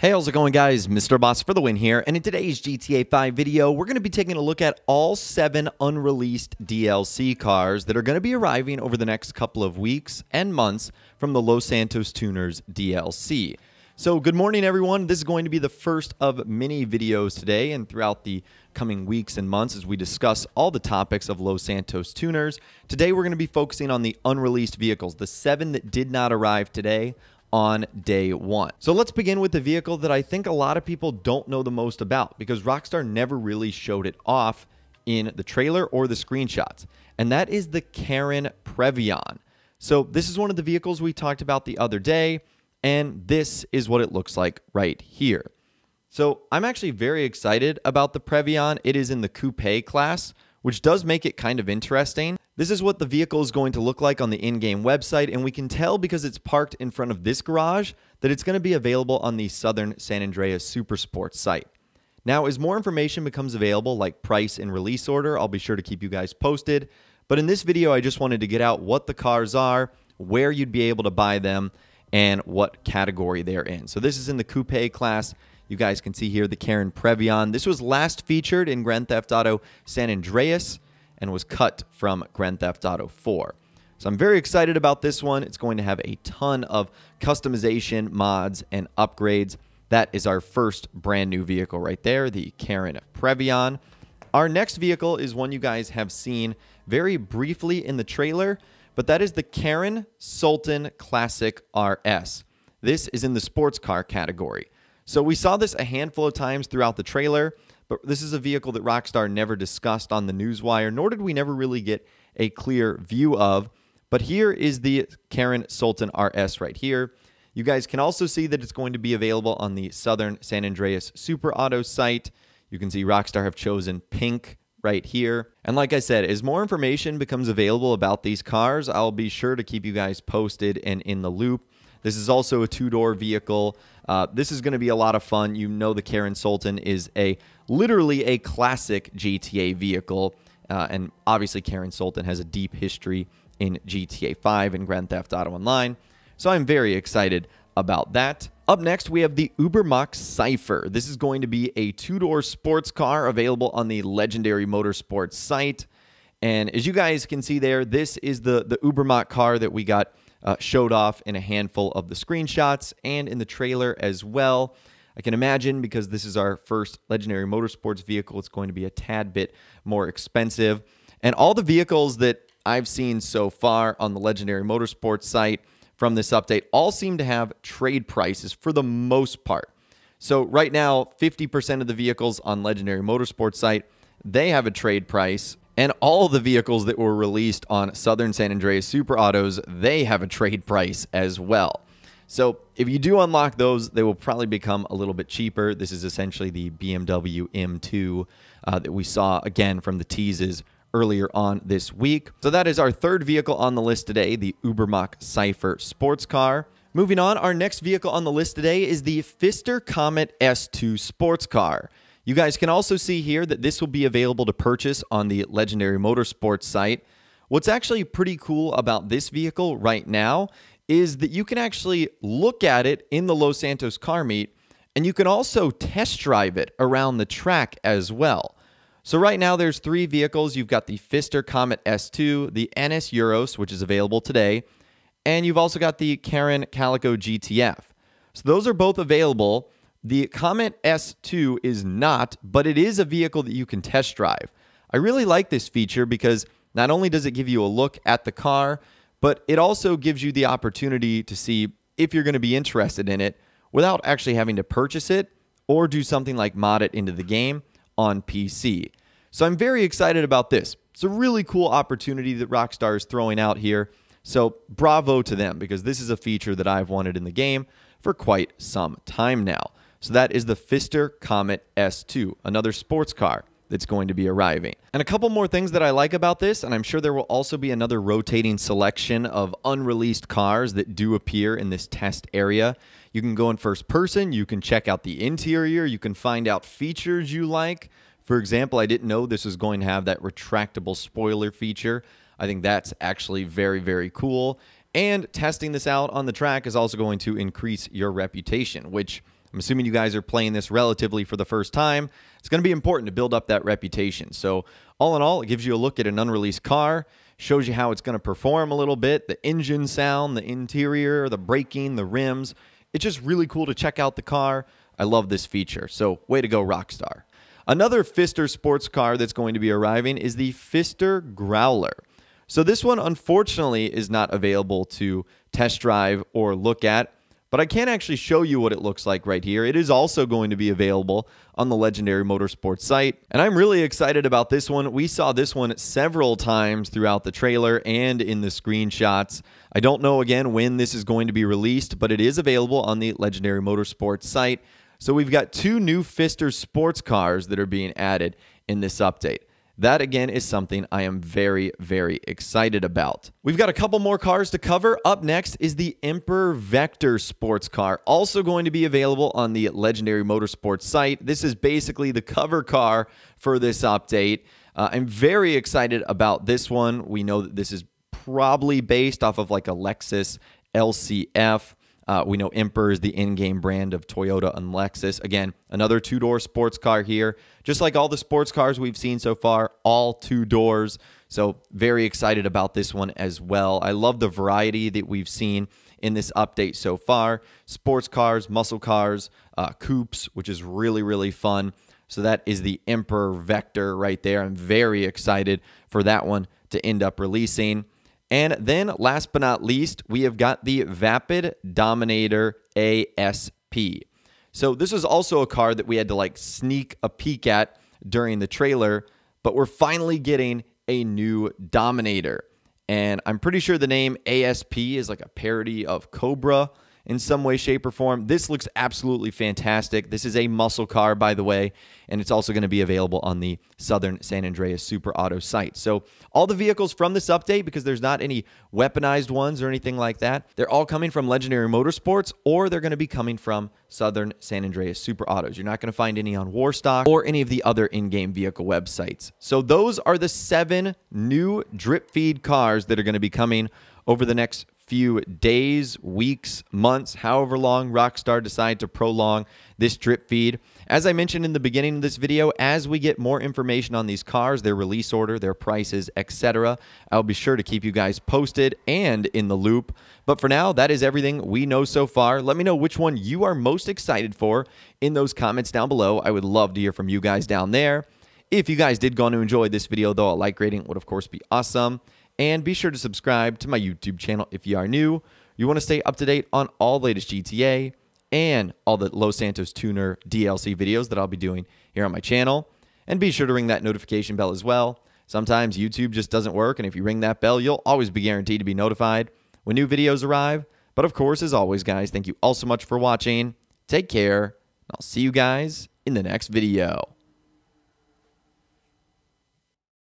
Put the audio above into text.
Hey, how's it going guys? Mr. Boss for the win here, and in today's GTA 5 video, we're going to be taking a look at all seven unreleased DLC cars that are going to be arriving over the next couple of weeks and months from the Los Santos Tuners DLC. So good morning everyone, this is going to be the first of many videos today and throughout the coming weeks and months as we discuss all the topics of Los Santos Tuners. Today we're going to be focusing on the unreleased vehicles, the seven that did not arrive today, on day one. So let's begin with the vehicle that I think a lot of people don't know the most about because Rockstar never really showed it off in the trailer or the screenshots, and that is the Karen Previon. So this is one of the vehicles we talked about the other day, and this is what it looks like right here. So I'm actually very excited about the Previon. It is in the coupe class, which does make it kind of interesting. This is what the vehicle is going to look like on the in-game website, and we can tell because it's parked in front of this garage that it's going to be available on the Southern San Andreas Supersport site. Now, as more information becomes available, like price and release order, I'll be sure to keep you guys posted. But in this video, I just wanted to get out what the cars are, where you'd be able to buy them, and what category they're in. So this is in the coupe class. You guys can see here the Karen Previon. This was last featured in Grand Theft Auto San Andreas and was cut from Grand Theft Auto 4. So I'm very excited about this one. It's going to have a ton of customization, mods, and upgrades. That is our first brand new vehicle right there, the Karen Previon. Our next vehicle is one you guys have seen very briefly in the trailer, but that is the Karen Sultan Classic RS. This is in the sports car category. So we saw this a handful of times throughout the trailer, but this is a vehicle that Rockstar never discussed on the newswire, nor did we never really get a clear view of. But here is the Karen Sultan RS right here. You guys can also see that it's going to be available on the Southern San Andreas Super Auto site. You can see Rockstar have chosen pink right here. And like I said, as more information becomes available about these cars, I'll be sure to keep you guys posted and in the loop. This is also a two door vehicle. Uh, this is going to be a lot of fun. You know, the Karen Sultan is a literally a classic GTA vehicle. Uh, and obviously, Karen Sultan has a deep history in GTA 5 and Grand Theft Auto Online. So I'm very excited about that. Up next, we have the Ubermach Cypher. This is going to be a two door sports car available on the legendary motorsports site. And as you guys can see there, this is the, the Ubermach car that we got uh, showed off in a handful of the screenshots and in the trailer as well. I can imagine because this is our first legendary motorsports vehicle, it's going to be a tad bit more expensive. And all the vehicles that I've seen so far on the legendary motorsports site from this update all seem to have trade prices for the most part. So right now, 50% of the vehicles on legendary motorsports site, they have a trade price and all the vehicles that were released on Southern San Andreas Super Autos, they have a trade price as well. So if you do unlock those, they will probably become a little bit cheaper. This is essentially the BMW M2 uh, that we saw again from the teases earlier on this week. So that is our third vehicle on the list today, the Ubermach Cypher sports car. Moving on, our next vehicle on the list today is the Pfister Comet S2 sports car. You guys can also see here that this will be available to purchase on the Legendary Motorsports site. What's actually pretty cool about this vehicle right now is that you can actually look at it in the Los Santos car meet and you can also test drive it around the track as well. So right now there's three vehicles. You've got the Fister Comet S2, the NS Euros, which is available today, and you've also got the Karen Calico GTF. So those are both available. The Comet S2 is not, but it is a vehicle that you can test drive. I really like this feature because not only does it give you a look at the car, but it also gives you the opportunity to see if you're going to be interested in it without actually having to purchase it or do something like mod it into the game on PC. So I'm very excited about this. It's a really cool opportunity that Rockstar is throwing out here. So bravo to them because this is a feature that I've wanted in the game for quite some time now. So that is the Fister Comet S2, another sports car that's going to be arriving. And a couple more things that I like about this, and I'm sure there will also be another rotating selection of unreleased cars that do appear in this test area. You can go in first person, you can check out the interior, you can find out features you like. For example, I didn't know this was going to have that retractable spoiler feature. I think that's actually very, very cool. And testing this out on the track is also going to increase your reputation, which I'm assuming you guys are playing this relatively for the first time. It's going to be important to build up that reputation. So, all in all, it gives you a look at an unreleased car, shows you how it's going to perform a little bit the engine sound, the interior, the braking, the rims. It's just really cool to check out the car. I love this feature. So, way to go, Rockstar. Another Fister sports car that's going to be arriving is the Fister Growler. So, this one unfortunately is not available to test drive or look at but I can't actually show you what it looks like right here. It is also going to be available on the Legendary Motorsports site. And I'm really excited about this one. We saw this one several times throughout the trailer and in the screenshots. I don't know again when this is going to be released, but it is available on the Legendary Motorsports site. So we've got two new Fister sports cars that are being added in this update. That again is something I am very, very excited about. We've got a couple more cars to cover. Up next is the Emperor Vector sports car, also going to be available on the Legendary Motorsports site. This is basically the cover car for this update. Uh, I'm very excited about this one. We know that this is probably based off of like a Lexus LCF. Uh, we know Imper is the in game brand of Toyota and Lexus. Again, another two door sports car here. Just like all the sports cars we've seen so far, all two doors. So, very excited about this one as well. I love the variety that we've seen in this update so far sports cars, muscle cars, uh, coupes, which is really, really fun. So, that is the Emperor Vector right there. I'm very excited for that one to end up releasing. And then last but not least, we have got the Vapid Dominator ASP. So this was also a card that we had to like sneak a peek at during the trailer, but we're finally getting a new Dominator. And I'm pretty sure the name ASP is like a parody of Cobra in some way, shape, or form. This looks absolutely fantastic. This is a muscle car, by the way, and it's also going to be available on the Southern San Andreas Super Auto site. So, all the vehicles from this update, because there's not any weaponized ones or anything like that, they're all coming from Legendary Motorsports or they're going to be coming from Southern San Andreas Super Autos. You're not going to find any on Warstock or any of the other in game vehicle websites. So, those are the seven new drip feed cars that are going to be coming over the next few days, weeks, months, however long Rockstar decide to prolong this drip feed. As I mentioned in the beginning of this video, as we get more information on these cars, their release order, their prices, etc., I'll be sure to keep you guys posted and in the loop. But for now, that is everything we know so far. Let me know which one you are most excited for in those comments down below. I would love to hear from you guys down there. If you guys did go on to enjoy this video, though, a like rating would, of course, be awesome. And be sure to subscribe to my YouTube channel if you are new. You want to stay up to date on all the latest GTA and all the Los Santos Tuner DLC videos that I'll be doing here on my channel. And be sure to ring that notification bell as well. Sometimes YouTube just doesn't work, and if you ring that bell, you'll always be guaranteed to be notified when new videos arrive. But of course, as always, guys, thank you all so much for watching. Take care, and I'll see you guys in the next video.